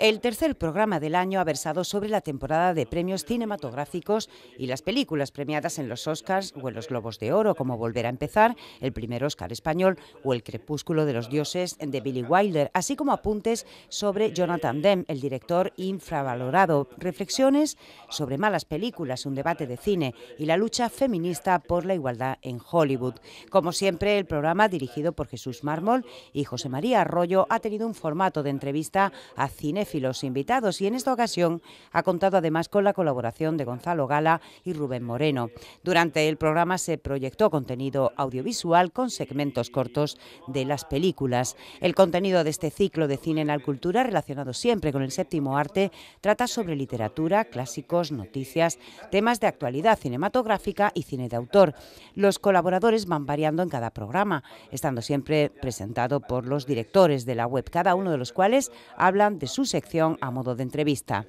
El tercer programa del año ha versado sobre la temporada de premios cinematográficos y las películas premiadas en los Oscars o en los Globos de Oro, como Volver a empezar, el primer Oscar español o El Crepúsculo de los Dioses de Billy Wilder, así como apuntes sobre Jonathan Demme, el director infravalorado, reflexiones sobre malas películas, un debate de cine y la lucha feminista por la igualdad en Hollywood. Como siempre, el programa dirigido por Jesús Mármol y José María Arroyo ha tenido un formato de entrevista a cinéfilos invitados y en esta ocasión ha contado además con la colaboración de Gonzalo Gala y Rubén Moreno. Durante el programa se proyectó contenido audiovisual con segmentos cortos de las películas. El contenido de este ciclo de cine en la cultura, relacionado siempre con el séptimo arte, trata sobre literatura, clásicos, noticias, temas de actualidad cinematográfica y cine de autor. Los colaboradores van variando en cada programa, estando siempre presentado por los directores de la web, cada uno de los cuales habla de su sección a modo de entrevista.